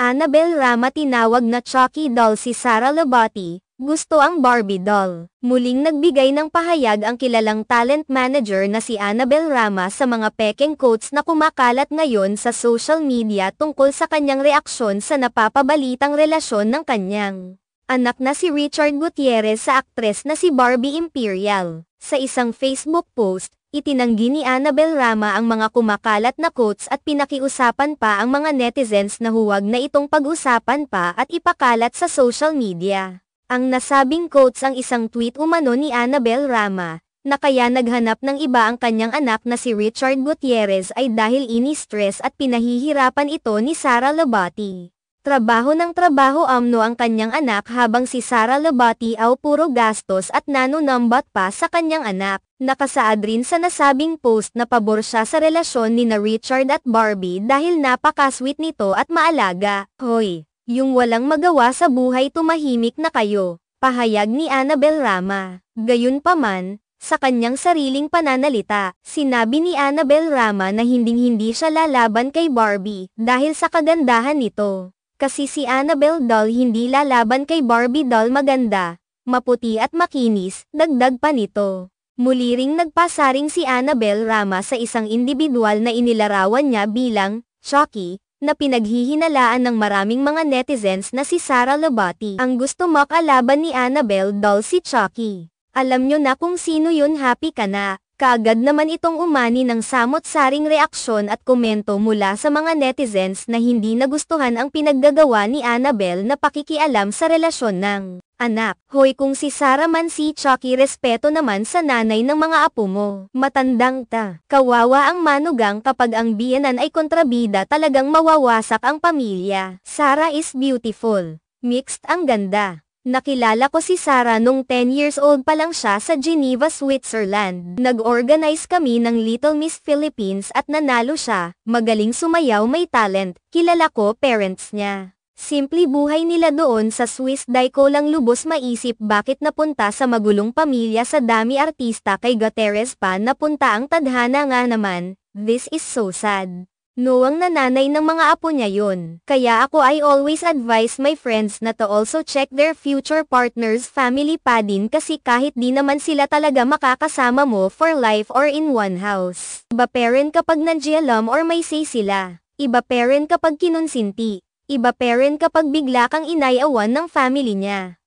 Annabel Rama tinawag na Chucky doll si Sarah Labati, gusto ang Barbie doll. Muling nagbigay ng pahayag ang kilalang talent manager na si Annabel Rama sa mga peking quotes na kumakalat ngayon sa social media tungkol sa kanyang reaksyon sa napapabalitang relasyon ng kanyang anak na si Richard Gutierrez sa aktres na si Barbie Imperial. Sa isang Facebook post, Itinanggi ni Annabel Rama ang mga kumakalat na quotes at pinakiusapan pa ang mga netizens na huwag na itong pag-usapan pa at ipakalat sa social media. Ang nasabing quotes ang isang tweet umano ni Annabel Rama, na kaya naghanap ng iba ang kanyang anak na si Richard Gutierrez ay dahil ini-stress at pinahihirapan ito ni Sara Labati. Trabaho ng trabaho amno ang kanyang anak habang si Sara Labatiaw puro gastos at nanunambat pa sa kanyang anak. Nakasaad rin sa nasabing post na pabor siya sa relasyon ni na Richard at Barbie dahil napakasweet nito at maalaga. Hoy, yung walang magawa sa buhay tumahimik na kayo, pahayag ni Annabel Rama. Gayunpaman, sa kanyang sariling pananalita, sinabi ni Annabel Rama na hinding-hindi siya lalaban kay Barbie dahil sa kagandahan nito. Kasi si Annabelle doll hindi lalaban kay Barbie doll maganda, maputi at makinis, dagdag pa nito. Muli ring nagpasaring si Annabel Rama sa isang individual na inilarawan niya bilang Chucky, na pinaghihinalaan ng maraming mga netizens na si Sarah Labati. Ang gusto makalaban ni Annabel doll si Chucky. Alam nyo na kung sino yun happy ka na. Kaagad naman itong umani ng samot-saring reaksyon at komento mula sa mga netizens na hindi nagustuhan ang pinaggagawa ni Annabel na pakikialam sa relasyon ng anak. Hoy kung si Sara man si Chucky respeto naman sa nanay ng mga apo mo. Matandang ta. Kawawa ang manugang kapag ang biyanan ay kontrabida talagang mawawasak ang pamilya. Sara is beautiful. Mixed ang ganda. Nakilala ko si Sarah nung 10 years old pa lang siya sa Geneva, Switzerland. Nag-organize kami ng Little Miss Philippines at nanalo siya. Magaling sumayaw may talent, kilala ko parents niya. Simple buhay nila doon sa Swiss die ko lang lubos maisip bakit napunta sa magulong pamilya sa dami artista kay Gutierrez pa napunta ang tadhana nga naman. This is so sad. Noong nananay ng mga apo niya yun. Kaya ako ay always advise my friends na to also check their future partner's family pa din kasi kahit di naman sila talaga makakasama mo for life or in one house. Iba parent kapag nandiyalam or may say sila. Iba parent kapag kinunsinti. Iba parent kapag bigla kang inayawan ng family niya.